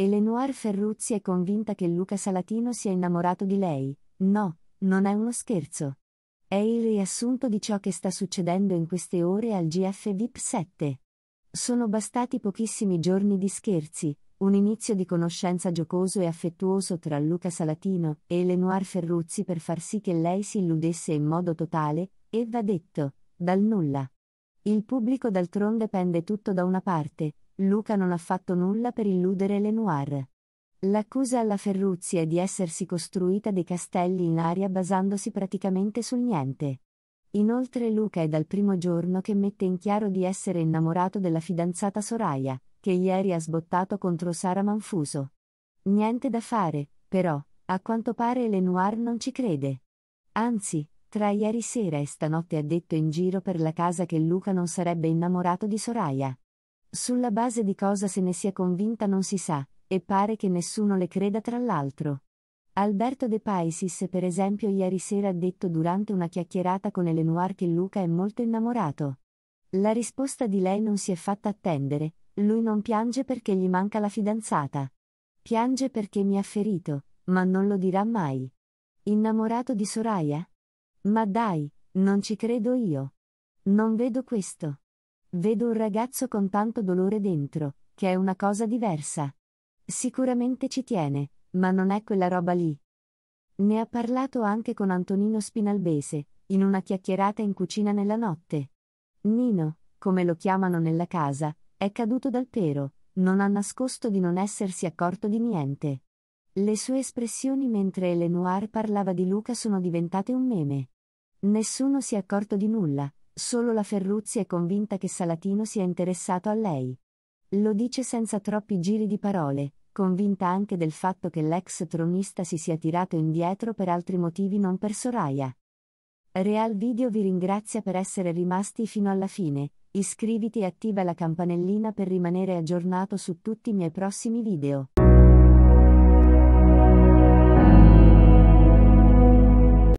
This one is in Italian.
Elenoir Ferruzzi è convinta che Luca Salatino sia innamorato di lei. No, non è uno scherzo. È il riassunto di ciò che sta succedendo in queste ore al GF VIP 7. Sono bastati pochissimi giorni di scherzi, un inizio di conoscenza giocoso e affettuoso tra Luca Salatino e Elenoir Ferruzzi per far sì che lei si illudesse in modo totale, e va detto, dal nulla. Il pubblico d'altronde pende tutto da una parte, Luca non ha fatto nulla per illudere Lenoir. L'accusa alla Ferruzzi è di essersi costruita dei castelli in aria basandosi praticamente sul niente. Inoltre Luca è dal primo giorno che mette in chiaro di essere innamorato della fidanzata Soraya, che ieri ha sbottato contro Sara Manfuso. Niente da fare, però, a quanto pare Lenoir non ci crede. Anzi, tra ieri sera e stanotte ha detto in giro per la casa che Luca non sarebbe innamorato di Soraya. Sulla base di cosa se ne sia convinta non si sa, e pare che nessuno le creda tra l'altro. Alberto De Paisis, per esempio, ieri sera ha detto durante una chiacchierata con Elenoir che Luca è molto innamorato. La risposta di lei non si è fatta attendere, lui non piange perché gli manca la fidanzata. Piange perché mi ha ferito, ma non lo dirà mai. Innamorato di Soraya? Ma dai, non ci credo io. Non vedo questo. Vedo un ragazzo con tanto dolore dentro, che è una cosa diversa. Sicuramente ci tiene, ma non è quella roba lì. Ne ha parlato anche con Antonino Spinalbese, in una chiacchierata in cucina nella notte. Nino, come lo chiamano nella casa, è caduto dal pero, non ha nascosto di non essersi accorto di niente. Le sue espressioni mentre Lenoir parlava di Luca sono diventate un meme. Nessuno si è accorto di nulla, Solo la Ferruzzi è convinta che Salatino sia interessato a lei. Lo dice senza troppi giri di parole, convinta anche del fatto che l'ex tronista si sia tirato indietro per altri motivi non per Soraya. Real Video vi ringrazia per essere rimasti fino alla fine, iscriviti e attiva la campanellina per rimanere aggiornato su tutti i miei prossimi video.